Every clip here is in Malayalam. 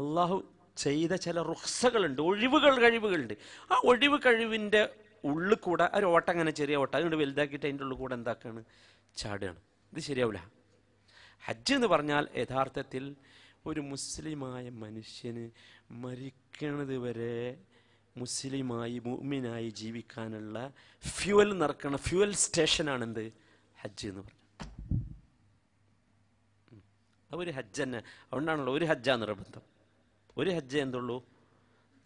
അള്ളാഹു ചെയ്ത ചില റുഹ്സകളുണ്ട് ഒഴിവുകൾ കഴിവുകളുണ്ട് ആ ഒഴിവ് കഴിവിൻ്റെ ഉള്ളിൽ കൂടെ ഒരു ഓട്ടം അങ്ങനെ ചെറിയ ഓട്ടം അതുകൊണ്ട് വലുതാക്കിയിട്ട് അതിൻ്റെ ഉള്ളിൽ കൂടെ എന്താക്കാണ് ചാടുകയാണ് ഇത് ശരിയാവില്ല ഹജ്ജ് എന്ന് പറഞ്ഞാൽ യഥാർത്ഥത്തിൽ ഒരു മുസ്ലിമായ മനുഷ്യന് മരിക്കണത് വരെ മുസ്ലിമായി മുമ്മിനായി ജീവിക്കാനുള്ള ഫ്യുവൽ നിറക്കണ ഫ്യുവൽ സ്റ്റേഷനാണെന്ത് ഹജ്ജ് എന്ന് പറഞ്ഞു ഒരു ഹജ്ജ് തന്നെ അതുകൊണ്ടാണല്ലോ ഒരു ഹജ്ജാ നിർബന്ധം ഒരു ഹജ്ജ് എന്തുള്ളൂ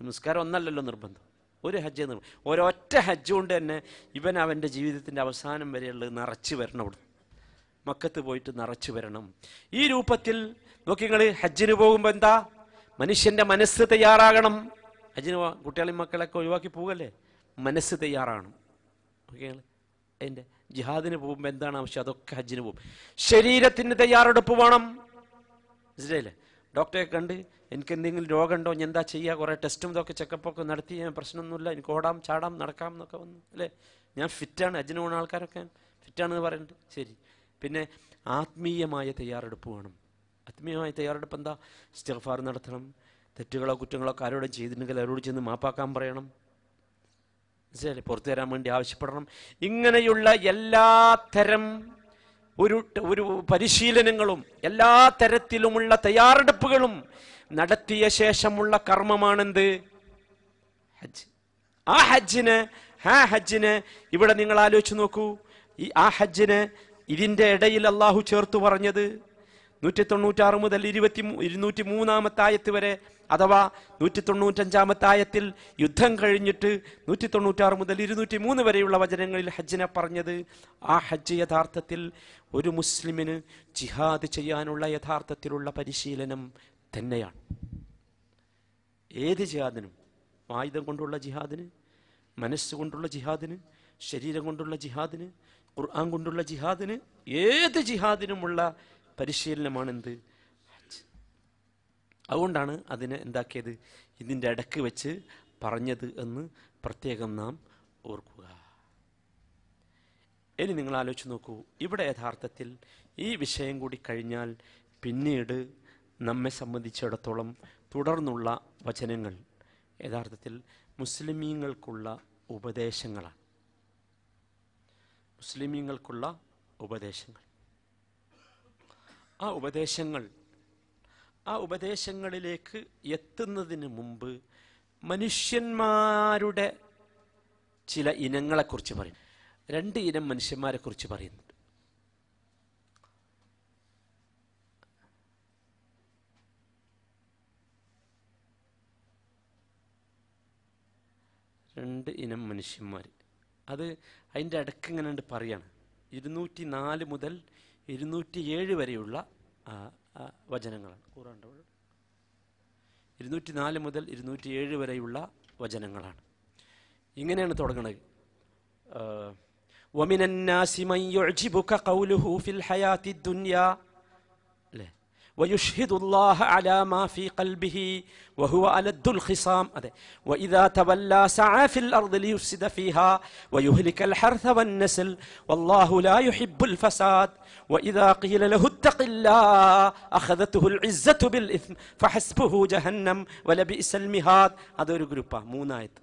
നമസ്കാരം ഒന്നല്ലല്ലോ നിർബന്ധം ഒരു ഹജ്ജ് നിർബന്ധം ഒരൊറ്റ ഹജ്ജ് കൊണ്ട് തന്നെ ഇവൻ അവൻ്റെ ജീവിതത്തിൻ്റെ അവസാനം വരെയുള്ളത് നിറച്ചു വരണം അവിടെ മക്കത്ത് പോയിട്ട് നിറച്ചു വരണം ഈ രൂപത്തിൽ നോക്കി നിങ്ങൾ ഹജ്ജിന് പോകുമ്പോൾ എന്താ മനുഷ്യൻ്റെ മനസ്സ് തയ്യാറാകണം ഹജ്ജിന് കുട്ടികളെയും മക്കളൊക്കെ ഒഴിവാക്കി പോകല്ലേ മനസ്സ് തയ്യാറാകണം ഓക്കെ അതിൻ്റെ ജിഹാദിന് പോകുമ്പോൾ എന്താണ് ആവശ്യം അതൊക്കെ ഹജ്ജിന് പോകും ശരീരത്തിന് തയ്യാറെടുപ്പ് വേണം മനസ്സിലായില്ലേ ഡോക്ടറെ കണ്ട് എനിക്ക് എന്തെങ്കിലും രോഗമുണ്ടോ ഞാൻ എന്താ ചെയ്യുക കുറേ ടെസ്റ്റും ഇതൊക്കെ ചെക്കപ്പൊക്കെ നടത്തി ഞാൻ പ്രശ്നമൊന്നുമില്ല എനിക്ക് ഓടാം ചാടാം നടക്കാം എന്നൊക്കെ വന്നു അല്ലേ ഞാൻ ഫിറ്റാണ് അജിന് പോണ ആൾക്കാരൊക്കെ ഫിറ്റാണെന്ന് പറയുന്നുണ്ട് ശരി പിന്നെ ആത്മീയമായ തയ്യാറെടുപ്പ് വേണം ആത്മീയമായ തയ്യാറെടുപ്പ് എന്താ സ്റ്റിഫാർ നടത്തണം തെറ്റുകളോ കുറ്റങ്ങളോ ആരോടും ചെയ്തിട്ടുണ്ടെങ്കിൽ അവരോട് ചെന്ന് മാപ്പാക്കാൻ പറയണം മനസ്സിലായില്ലേ പുറത്തു തരാൻ വേണ്ടി ആവശ്യപ്പെടണം ഇങ്ങനെയുള്ള എല്ലാത്തരം ഒരു ഒരു പരിശീലനങ്ങളും എല്ലാ തരത്തിലുമുള്ള തയ്യാറെടുപ്പുകളും നടത്തിയ ശേഷമുള്ള കർമ്മമാണെന്ത് ഹജ്ജ് ആ ഹജ്ജിന് ആ ഹജ്ജിന് ഇവിടെ നിങ്ങൾ ആലോചിച്ച് നോക്കൂ ഈ ആ ഹജ്ജിന് ഇതിൻ്റെ ഇടയിൽ അള്ളാഹു ചേർത്തു പറഞ്ഞത് നൂറ്റി തൊണ്ണൂറ്റാറ് മുതൽ ഇരുപത്തി ഇരുന്നൂറ്റി മൂന്നാമത്തായത്ത് വരെ അഥവാ നൂറ്റി തൊണ്ണൂറ്റഞ്ചാമത്തായത്തിൽ യുദ്ധം കഴിഞ്ഞിട്ട് നൂറ്റി തൊണ്ണൂറ്റാറ് മുതൽ ഇരുന്നൂറ്റി മൂന്ന് വരെയുള്ള വചനങ്ങളിൽ ഹജ്ജിനെ പറഞ്ഞത് ആ ഹജ്ജ് യഥാർത്ഥത്തിൽ ഒരു മുസ്ലിമിന് ജിഹാദ് ചെയ്യാനുള്ള യഥാർത്ഥത്തിലുള്ള പരിശീലനം തന്നെയാണ് ഏത് ജിഹാദിനും ആയുധം കൊണ്ടുള്ള ജിഹാദിന് മനസ്സുകൊണ്ടുള്ള ജിഹാദിന് ശരീരം കൊണ്ടുള്ള ജിഹാദിന് ഖുർആൻ കൊണ്ടുള്ള ജിഹാദിന് ഏത് ജിഹാദിനുമുള്ള പരിശീലനമാണ് എന്ത് അതുകൊണ്ടാണ് അതിനെ എന്താക്കിയത് ഇതിൻ്റെ ഇടക്ക് വെച്ച് പറഞ്ഞത് എന്ന് പ്രത്യേകം നാം ഓർക്കുക ഇനി നിങ്ങൾ ആലോചിച്ച് നോക്കൂ ഇവിടെ യഥാർത്ഥത്തിൽ ഈ വിഷയം കൂടി കഴിഞ്ഞാൽ പിന്നീട് നമ്മെ സംബന്ധിച്ചിടത്തോളം തുടർന്നുള്ള വചനങ്ങൾ യഥാർത്ഥത്തിൽ മുസ്ലിമീങ്ങൾക്കുള്ള ഉപദേശങ്ങളാണ് മുസ്ലിമീങ്ങൾക്കുള്ള ഉപദേശങ്ങൾ ആ ഉപദേശങ്ങൾ ആ ഉപദേശങ്ങളിലേക്ക് എത്തുന്നതിന് മുമ്പ് മനുഷ്യന്മാരുടെ ചില ഇനങ്ങളെക്കുറിച്ച് പറയും രണ്ട് ഇനം മനുഷ്യന്മാരെ കുറിച്ച് പറയുന്നുണ്ട് രണ്ട് ഇനം മനുഷ്യന്മാർ അത് അതിൻ്റെ ഇടയ്ക്ക് ഇങ്ങനെ പറയാണ് ഇരുന്നൂറ്റി നാല് മുതൽ ഇരുന്നൂറ്റി ഏഴ് വരെയുള്ള വചനങ്ങളാണ് കൂറാണ്ടവൾ ഇരുന്നൂറ്റി നാല് മുതൽ ഇരുന്നൂറ്റി ഏഴ് വരെയുള്ള വചനങ്ങളാണ് ഇങ്ങനെയാണ് തുടങ്ങുന്നത് ومن الناس من يعجبك قوله في ويشهد الله على ما في قلبه وهو ألد الخصام وإذا تولى سعى في الأرض ليفسد فيها ويهلك الحرث والنسل والله لا يحب الفساد وإذا قيل له اتق الله أخذته العزة بالإثم فحسبه جهنم ولبئس المهاد هذا ഒരു مو نايت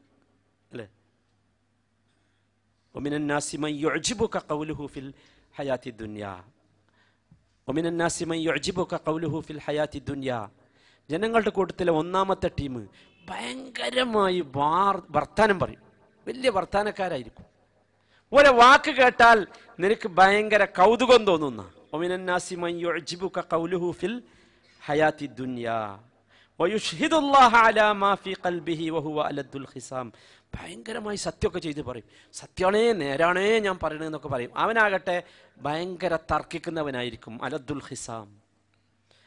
ومن الناس من يعجبك قوله في الحياة الدنيا ഒമിനന്നാസിമൻ യുജിബൊക്കെ കൗലുഹു ഫിൽ ഹയാത്തി ദുനിയ ജനങ്ങളുടെ കൂട്ടത്തിലെ ഒന്നാമത്തെ ടീം ഭയങ്കരമായി വർത്താനം പറയും വലിയ വർത്താനക്കാരായിരിക്കും ഒരു വാക്ക് കേട്ടാൽ നിനക്ക് ഭയങ്കര കൗതുകം തോന്നുന്ന ഒമിനന്നാസിമൻ ഫിൽ ഹയാത്തി ദുനിയ ഭയങ്കരമായി സത്യമൊക്കെ ചെയ്ത് പറയും സത്യമാണേ നേരാണേ ഞാൻ പറയണെന്നൊക്കെ പറയും അവനാകട്ടെ ഭയങ്കര തർക്കിക്കുന്നവനായിരിക്കും അലദ്ദുൽ ഹിസാം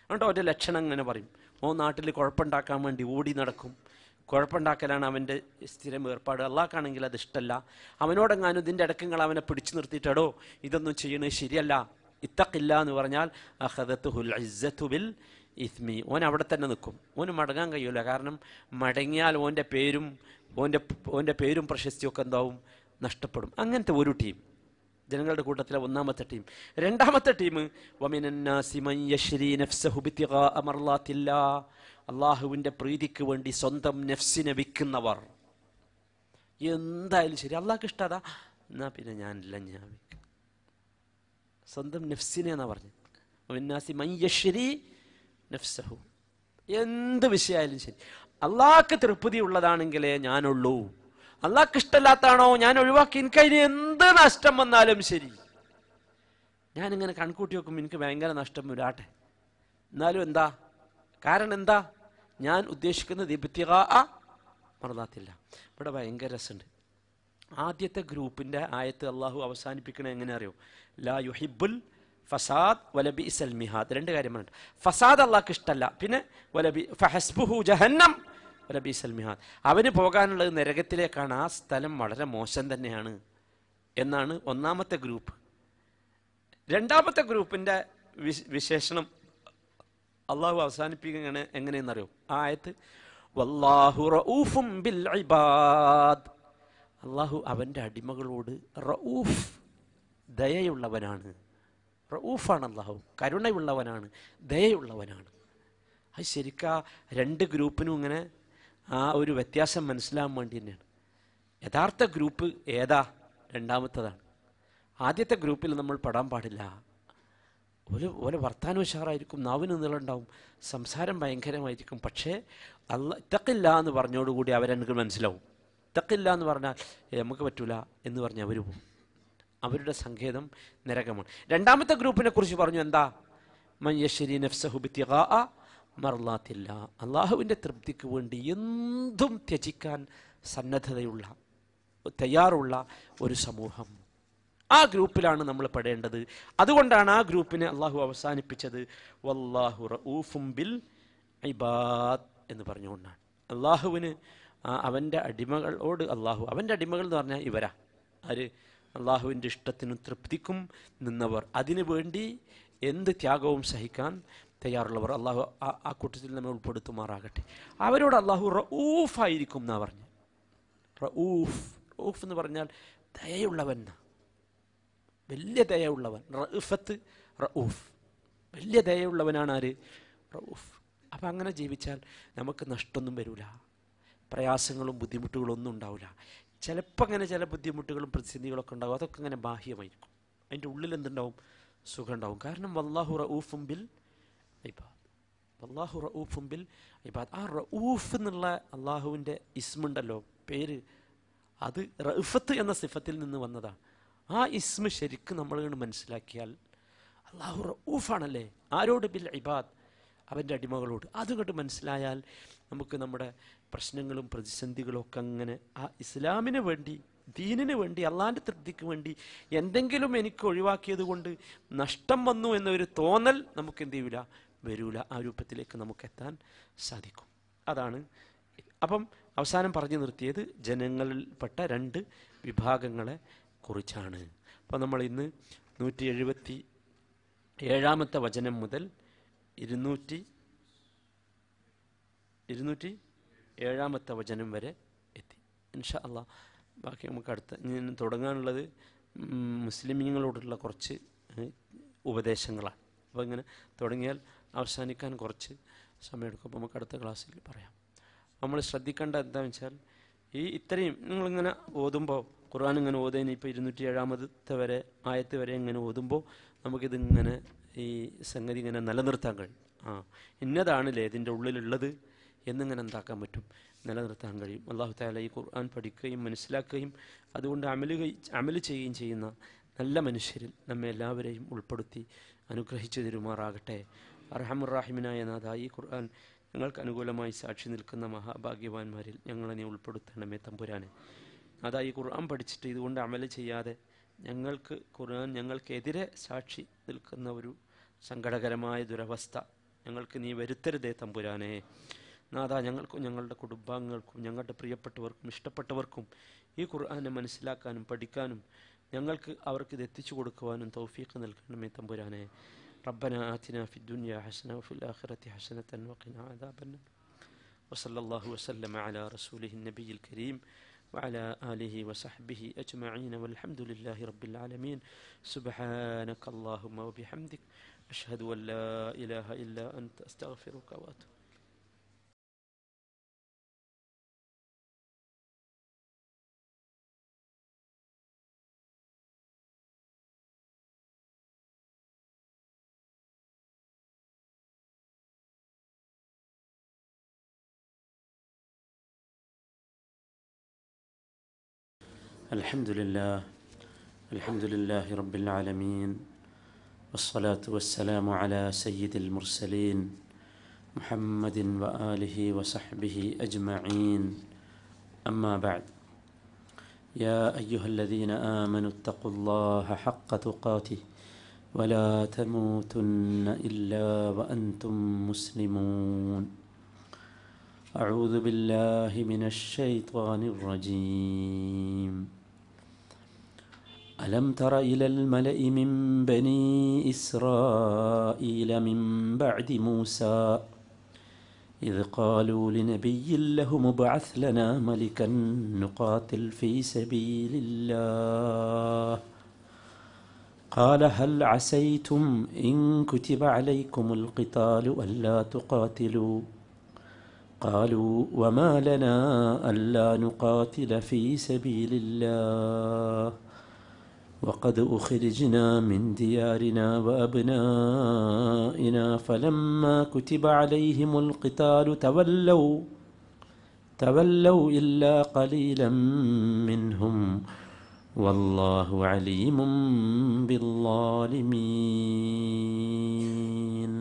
അതുകൊണ്ട് അവൻ്റെ ലക്ഷണം ഇങ്ങനെ പറയും ഓ നാട്ടിൽ കുഴപ്പമുണ്ടാക്കാൻ വേണ്ടി ഓടി നടക്കും കുഴപ്പമുണ്ടാക്കലാണ് അവൻ്റെ സ്ഥിരം ഏർപ്പാട് അള്ളാഹ്ക്കാണെങ്കിൽ അത് ഇഷ്ടമല്ല അവനോടെങ്ങാനും ഇതിൻ്റെ ഇടക്കങ്ങൾ അവനെ പിടിച്ചു നിർത്തിയിട്ടടോ ഇതൊന്നും ചെയ്യണേ ശരിയല്ല ഇത്തക്കില്ല എന്ന് പറഞ്ഞാൽ അഹദത്ത് ഹുൽ ഇസ്സത്തുബിൽ ഇത്മി ഓൻ അവിടെ തന്നെ നിൽക്കും ഓന് മടങ്ങാൻ കഴിയൂല കാരണം മടങ്ങിയാൽ ഓൻ്റെ പേരും ഓൻ്റെ ഓൻ്റെ പേരും പ്രശസ്തിയൊക്കെ എന്താവും നഷ്ടപ്പെടും അങ്ങനത്തെ ഒരു ടീം ജനങ്ങളുടെ കൂട്ടത്തിലെ ഒന്നാമത്തെ ടീം രണ്ടാമത്തെ ടീം അള്ളാഹുവിൻ്റെ പ്രീതിക്ക് വേണ്ടി സ്വന്തം നെഫ്സിനെ വിൽക്കുന്നവർ എന്തായാലും ശരി അള്ളാഹ്ക്ക് ഇഷ്ടാതാ എന്നാ പിന്നെ ഞാനില്ല ഞാൻ സ്വന്തം നെഫ്സിനെ എന്നാ പറഞ്ഞത് നഫ്സഹു എന്ത് വിഷയമായാലും ശരി അള്ളാഹ്ക്ക് തൃപ്തി ഉള്ളതാണെങ്കിലേ ഞാനുള്ളൂ അള്ളാഹ്ക്ക് ഇഷ്ടമല്ലാത്താണോ ഞാൻ ഒഴിവാക്കി എനിക്ക് അതിന് എന്ത് നഷ്ടം വന്നാലും ശരി ഞാനിങ്ങനെ കൺകൂട്ടി വെക്കുമ്പോൾ എനിക്ക് ഭയങ്കര നഷ്ടം വരാട്ടെ എന്നാലും എന്താ കാരണം എന്താ ഞാൻ ഉദ്ദേശിക്കുന്നത് ഇബ്തിക മറന്നാത്തില്ല ഇവിടെ ഭയങ്കര രസമുണ്ട് ആദ്യത്തെ ഗ്രൂപ്പിൻ്റെ ആയത്ത് അള്ളാഹു അവസാനിപ്പിക്കണേ എങ്ങനെ അറിയോ ലാ യുഹിബുൽ ഫസാദ് വലബി ഇസൽ മിഹാദ് രണ്ട് കാര്യങ്ങളുണ്ട് ഫസാദ് അള്ളാഹ്ക്ക് ഇഷ്ടമല്ല പിന്നെ വലബി ഫഹസ്ബുഹു ജഹന്നം വലബി ഇസൽ മിഹാദ് അവന് പോകാനുള്ളത് നരകത്തിലേക്കാണ് ആ സ്ഥലം വളരെ മോശം തന്നെയാണ് എന്നാണ് ഒന്നാമത്തെ ഗ്രൂപ്പ് രണ്ടാമത്തെ ഗ്രൂപ്പിൻ്റെ വിശേഷണം അള്ളാഹു അവസാനിപ്പിക്കുന്ന എങ്ങനെയെന്നറിയോ ആ ആയത്ത് വല്ലാഹു റഊഫും ബിൽ ഇബാദ് അള്ളാഹു അവൻ്റെ അടിമകളോട് റഊഫ് ദയയുള്ളവനാണ് റഊഫാണ് അള്ളാഹു കരുണയുള്ളവനാണ് ദയയുള്ളവനാണ് അത് ശരിക്കാ രണ്ട് ഗ്രൂപ്പിനും ഇങ്ങനെ ആ ഒരു വ്യത്യാസം മനസ്സിലാകാൻ വേണ്ടി തന്നെയാണ് യഥാർത്ഥ ഗ്രൂപ്പ് ഏതാ രണ്ടാമത്തതാണ് ആദ്യത്തെ ഗ്രൂപ്പിൽ നമ്മൾ പെടാൻ പാടില്ല ഒരു ഓരോ വർത്താനം ഉഷാറായിരിക്കും നാവിന് നീളുണ്ടാവും സംസാരം ഭയങ്കരമായിരിക്കും പക്ഷേ അല്ല ഇത്തക്കില്ല എന്ന് പറഞ്ഞോടുകൂടി അവരെ മനസ്സിലാവും ഇത്തക്കില്ല എന്ന് പറഞ്ഞാൽ നമുക്ക് പറ്റൂല എന്ന് പറഞ്ഞ് അവർ പോകും അവരുടെ സങ്കേതം നരകമാണ് രണ്ടാമത്തെ ഗ്രൂപ്പിനെ കുറിച്ച് പറഞ്ഞു എന്താ മയ്യശ്ശേരി നഫ്സഹുബിത്തിക മറലാത്തില്ല അള്ളാഹുവിൻ്റെ തൃപ്തിക്ക് വേണ്ടി എന്തും ത്യജിക്കാൻ സന്നദ്ധതയുള്ള തയ്യാറുള്ള ഒരു സമൂഹം ആ ഗ്രൂപ്പിലാണ് നമ്മൾ പെടേണ്ടത് അതുകൊണ്ടാണ് ആ ഗ്രൂപ്പിനെ അള്ളാഹു അവസാനിപ്പിച്ചത് വല്ലാഹു റഊഫും ബിൽ ഇബാദ് എന്ന് പറഞ്ഞുകൊണ്ടാണ് അള്ളാഹുവിന് അവൻ്റെ അടിമകളോട് അള്ളാഹു അവൻ്റെ അടിമകൾ എന്ന് പറഞ്ഞാൽ ഇവരാ ആര് അള്ളാഹുവിൻ്റെ ഇഷ്ടത്തിനും തൃപ്തിക്കും നിന്നവർ അതിനുവേണ്ടി എന്ത് ത്യാഗവും സഹിക്കാൻ തയ്യാറുള്ളവർ അള്ളാഹു ആ കൂട്ടത്തിൽ നമ്മെ ഉൾപ്പെടുത്തുമാറാകട്ടെ അവരോട് അള്ളാഹു ആയിരിക്കും എന്നാ പറഞ്ഞു റഊഫ് റഊഫ് എന്ന് പറഞ്ഞാൽ ദയയുള്ളവൻ വലിയ ദയയുള്ളവൻ റഫത്ത് റഊഫ് വലിയ ദയയുള്ളവനാണ് ആര് റഊഫ് അപ്പം അങ്ങനെ ജീവിച്ചാൽ നമുക്ക് നഷ്ടമൊന്നും വരില്ല പ്രയാസങ്ങളും ബുദ്ധിമുട്ടുകളൊന്നും ഉണ്ടാവില്ല ചിലപ്പോൾ അങ്ങനെ ചില ബുദ്ധിമുട്ടുകളും പ്രതിസന്ധികളൊക്കെ ഉണ്ടാകും അതൊക്കെ അങ്ങനെ ബാഹ്യമായിരിക്കും അതിൻ്റെ ഉള്ളിൽ എന്തുണ്ടാവും സുഖം ഉണ്ടാവും കാരണം വല്ലാഹു റഊഫും ബിൽ ഇബാദ് വല്ലാഹു റഊഫും ബിൽ ഇബാദ് ആ റഊഫ് എന്നുള്ള അള്ളാഹുവിൻ്റെ ഇസ്മുണ്ടല്ലോ പേര് അത് റഫത്ത് എന്ന സിഫത്തിൽ നിന്ന് വന്നതാണ് ആ ഇസ്മ ശരിക്കും നമ്മൾ മനസ്സിലാക്കിയാൽ അള്ളാഹു റൌഫാണല്ലേ ആരോട് ബിൽ ഇബാദ് അവൻ്റെ അടിമകളോട് അതുകൊണ്ട് മനസ്സിലായാൽ നമുക്ക് നമ്മുടെ പ്രശ്നങ്ങളും പ്രതിസന്ധികളും ഒക്കെ അങ്ങനെ ആ ഇസ്ലാമിന് വേണ്ടി ദീനിന് വേണ്ടി അള്ളാൻ്റെ തൃപ്തിക്ക് വേണ്ടി എന്തെങ്കിലും എനിക്ക് ഒഴിവാക്കിയത് കൊണ്ട് നഷ്ടം വന്നു എന്നൊരു തോന്നൽ നമുക്ക് എന്ത് ചെയ്യൂല വരൂല ആ രൂപത്തിലേക്ക് നമുക്ക് എത്താൻ സാധിക്കും അതാണ് അപ്പം അവസാനം പറഞ്ഞു നിർത്തിയത് ജനങ്ങളിൽപ്പെട്ട രണ്ട് വിഭാഗങ്ങളെ കുറിച്ചാണ് അപ്പോൾ നമ്മൾ ഇന്ന് നൂറ്റി എഴുപത്തി ഏഴാമത്തെ വചനം മുതൽ ഇരുന്നൂറ്റി ഇരുന്നൂറ്റി ഏഴാമത്തെ വചനം വരെ എത്തി ഇൻഷാ അല്ല ബാക്കി നമുക്ക് അടുത്ത തുടങ്ങാനുള്ളത് മുസ്ലിമീങ്ങളോടുള്ള കുറച്ച് ഉപദേശങ്ങളാണ് അപ്പോൾ ഇങ്ങനെ തുടങ്ങിയാൽ അവസാനിക്കാൻ കുറച്ച് സമയമെടുക്കും അപ്പോൾ നമുക്ക് അടുത്ത ക്ലാസ്സിൽ പറയാം നമ്മൾ ശ്രദ്ധിക്കേണ്ട എന്താണെന്ന് വെച്ചാൽ ഈ ഇത്രയും നിങ്ങളിങ്ങനെ ഓതുമ്പോൾ ഖുർആൻ ഇങ്ങനെ ഓതേനി ഇപ്പോൾ ഇരുന്നൂറ്റി ഏഴാമത്തെ വരെ ആയത്ത് വരെ ഇങ്ങനെ ഓതുമ്പോൾ നമുക്കിതിങ്ങനെ ഈ സംഗതി ഇങ്ങനെ നിലനിർത്താൻ കഴിയും ആ ഇന്നതാണല്ലേ ഇതിൻ്റെ ഉള്ളിലുള്ളത് എന്നിങ്ങനെ എന്താക്കാൻ പറ്റും നിലനിർത്താൻ കഴിയും അള്ളാഹു താല ഈ ഖുർആൻ പഠിക്കുകയും മനസ്സിലാക്കുകയും അതുകൊണ്ട് അമല് അമല് ചെയ്യുകയും ചെയ്യുന്ന നല്ല മനുഷ്യരിൽ നമ്മെ എല്ലാവരെയും ഉൾപ്പെടുത്തി അനുഗ്രഹിച്ചു തരുമാറാകട്ടെ അറഹമുറാഹിമിനായ നാഥ ഈ ഖുർആൻ ഞങ്ങൾക്ക് അനുകൂലമായി സാക്ഷി നിൽക്കുന്ന മഹാഭാഗ്യവാന്മാരിൽ ഞങ്ങളെ ഉൾപ്പെടുത്തണമേ തമ്പുരാനെ അതാ ഈ ഖുർആൻ പഠിച്ചിട്ട് ഇതുകൊണ്ട് അമല് ചെയ്യാതെ ഞങ്ങൾക്ക് ഖുർആൻ ഞങ്ങൾക്കെതിരെ സാക്ഷി നിൽക്കുന്ന ഒരു സങ്കടകരമായ ദുരവസ്ഥ ഞങ്ങൾക്ക് നീ വരുത്തരുതേ തമ്പുരാനെ നാഥ ഞങ്ങൾക്കും ഞങ്ങളുടെ കുടുംബാംഗങ്ങൾക്കും ഞങ്ങളുടെ പ്രിയപ്പെട്ടവർക്കും ഇഷ്ടപ്പെട്ടവർക്കും ഈ ഖുർആാനെ മനസ്സിലാക്കാനും പഠിക്കാനും ഞങ്ങൾക്ക് അവർക്ക് ഇത് എത്തിച്ചു കൊടുക്കുവാനും തൗഫീഖ് നൽകണമേ തമ്പുരാനെ റബ്ബന ആത്തിന ഫിദ്ദുനിയ ഹസന ഫിൽ ആഖിറത്തി ഹസനത്തൻ വഖിന അദാബന്ന وصلى الله وسلم على رسوله النبي الكريم وعلى آله وصحبه أجمعين والحمد لله رب العالمين سبحانك اللهم وبحمدك أشهد أن لا إله إلا أنت أستغفرك وأتوب الحمد لله الحمد لله رب العالمين والصلاة والسلام على سيد المرسلين محمد وآله وصحبه أجمعين أما بعد يا أيها الذين آمنوا اتقوا الله حق تقاته ولا تموتن إلا وأنتم مسلمون أعوذ بالله من الشيطان الرجيم ألم تر إلى الملأ من بني إسرائيل من بعد موسى إذ قالوا لنبي له مبعث لنا ملكا نقاتل في سبيل الله قال هل عسيتم إن كتب عليكم القتال ألا تقاتلوا قالوا وما لنا ألا نقاتل في سبيل الله وقد أخرجنا من ديارنا وأبنائنا فلما كتب عليهم القتال تولوا تولوا إلا قليلا منهم والله عليم بالظالمين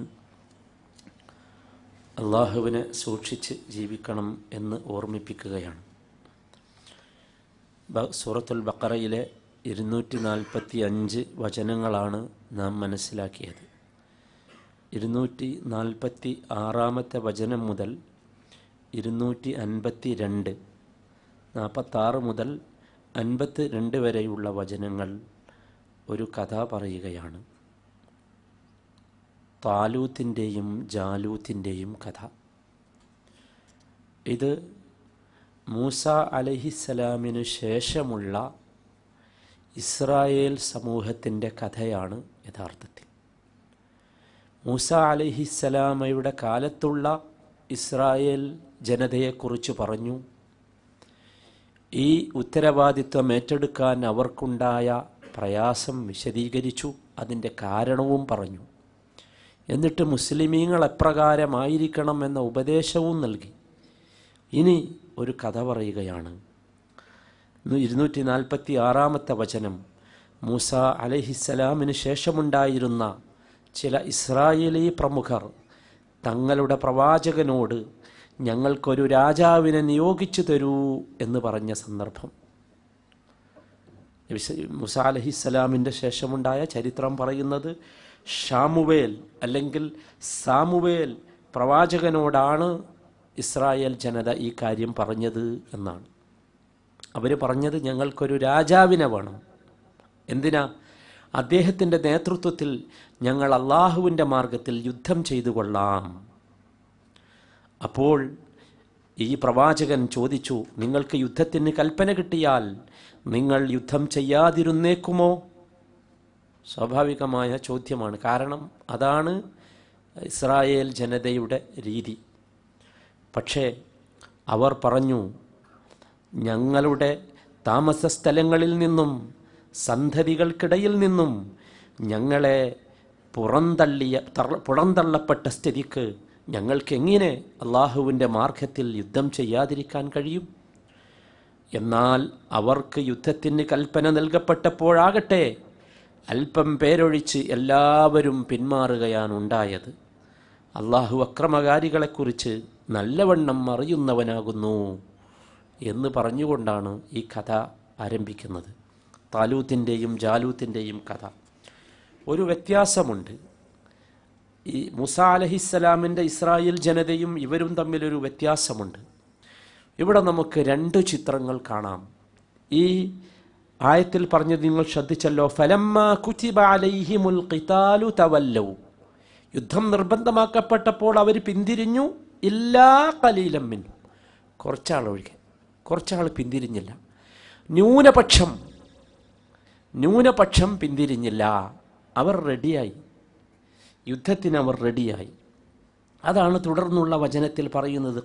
അള്ളാഹുവിനെ إن أورمي بكغيان سورة البقرة إلى ഇരുന്നൂറ്റി നാൽപ്പത്തി അഞ്ച് വചനങ്ങളാണ് നാം മനസ്സിലാക്കിയത് ഇരുന്നൂറ്റി നാൽപ്പത്തി ആറാമത്തെ വചനം മുതൽ ഇരുന്നൂറ്റി അൻപത്തി രണ്ട് നാൽപ്പത്താറ് മുതൽ അൻപത്തി രണ്ട് വരെയുള്ള വചനങ്ങൾ ഒരു കഥ പറയുകയാണ് താലൂത്തിൻ്റെയും ജാലൂത്തിൻ്റെയും കഥ ഇത് മൂസ അലഹിസ്സലാമിനു ശേഷമുള്ള ഇസ്രായേൽ സമൂഹത്തിൻ്റെ കഥയാണ് യഥാർത്ഥത്തിൽ മൂസ അലഹിസ്സലാമയുടെ കാലത്തുള്ള ഇസ്രായേൽ ജനതയെക്കുറിച്ച് പറഞ്ഞു ഈ ഉത്തരവാദിത്വം ഏറ്റെടുക്കാൻ അവർക്കുണ്ടായ പ്രയാസം വിശദീകരിച്ചു അതിൻ്റെ കാരണവും പറഞ്ഞു എന്നിട്ട് മുസ്ലിമീങ്ങൾ എപ്രകാരമായിരിക്കണം എന്ന ഉപദേശവും നൽകി ഇനി ഒരു കഥ പറയുകയാണ് ഇരുന്നൂറ്റി നാൽപ്പത്തി ആറാമത്തെ വചനം മൂസ അലഹിസ്സലാമിന് ശേഷമുണ്ടായിരുന്ന ചില ഇസ്രായേലി പ്രമുഖർ തങ്ങളുടെ പ്രവാചകനോട് ഞങ്ങൾക്കൊരു രാജാവിനെ നിയോഗിച്ചു തരൂ എന്ന് പറഞ്ഞ സന്ദർഭം മുസ അലഹിസ്സലാമിൻ്റെ ശേഷമുണ്ടായ ചരിത്രം പറയുന്നത് ഷാമുവേൽ അല്ലെങ്കിൽ സാമുവേൽ പ്രവാചകനോടാണ് ഇസ്രായേൽ ജനത ഈ കാര്യം പറഞ്ഞത് എന്നാണ് അവർ പറഞ്ഞത് ഞങ്ങൾക്കൊരു രാജാവിനെ വേണം എന്തിനാ അദ്ദേഹത്തിൻ്റെ നേതൃത്വത്തിൽ ഞങ്ങൾ അള്ളാഹുവിൻ്റെ മാർഗത്തിൽ യുദ്ധം ചെയ്തു കൊള്ളാം അപ്പോൾ ഈ പ്രവാചകൻ ചോദിച്ചു നിങ്ങൾക്ക് യുദ്ധത്തിന് കൽപ്പന കിട്ടിയാൽ നിങ്ങൾ യുദ്ധം ചെയ്യാതിരുന്നേക്കുമോ സ്വാഭാവികമായ ചോദ്യമാണ് കാരണം അതാണ് ഇസ്രായേൽ ജനതയുടെ രീതി പക്ഷേ അവർ പറഞ്ഞു ഞങ്ങളുടെ താമസ സ്ഥലങ്ങളിൽ നിന്നും സന്ധതികൾക്കിടയിൽ നിന്നും ഞങ്ങളെ പുറന്തള്ളിയ പുറന്തള്ളപ്പെട്ട സ്ഥിതിക്ക് ഞങ്ങൾക്കെങ്ങനെ അള്ളാഹുവിൻ്റെ മാർഗത്തിൽ യുദ്ധം ചെയ്യാതിരിക്കാൻ കഴിയും എന്നാൽ അവർക്ക് യുദ്ധത്തിന് കൽപ്പന നൽകപ്പെട്ടപ്പോഴാകട്ടെ അല്പം പേരൊഴിച്ച് എല്ലാവരും പിന്മാറുകയാണ് ഉണ്ടായത് അള്ളാഹു അക്രമകാരികളെക്കുറിച്ച് നല്ലവണ്ണം അറിയുന്നവനാകുന്നു എന്ന് പറഞ്ഞുകൊണ്ടാണ് ഈ കഥ ആരംഭിക്കുന്നത് താലൂത്തിൻ്റെയും ജാലൂത്തിൻ്റെയും കഥ ഒരു വ്യത്യാസമുണ്ട് ഈ മുസ അലഹിസ്സലാമിൻ്റെ ഇസ്രായേൽ ജനതയും ഇവരും തമ്മിലൊരു വ്യത്യാസമുണ്ട് ഇവിടെ നമുക്ക് രണ്ട് ചിത്രങ്ങൾ കാണാം ഈ ആയത്തിൽ പറഞ്ഞത് നിങ്ങൾ ശ്രദ്ധിച്ചല്ലോ ഫലമ്മ കുതിബ അലൈഹിമുൽ ഖിതാലു തവല്ലു യുദ്ധം നിർബന്ധമാക്കപ്പെട്ടപ്പോൾ അവർ പിന്തിരിഞ്ഞു ഇല്ലാ കലീലമ്മിൻ കുറച്ചാളൊഴികെ കുറച്ചാൾ പിന്തിരിഞ്ഞില്ല ന്യൂനപക്ഷം ന്യൂനപക്ഷം പിന്തിരിഞ്ഞില്ല അവർ റെഡിയായി യുദ്ധത്തിന് അവർ റെഡിയായി അതാണ് തുടർന്നുള്ള വചനത്തിൽ പറയുന്നത്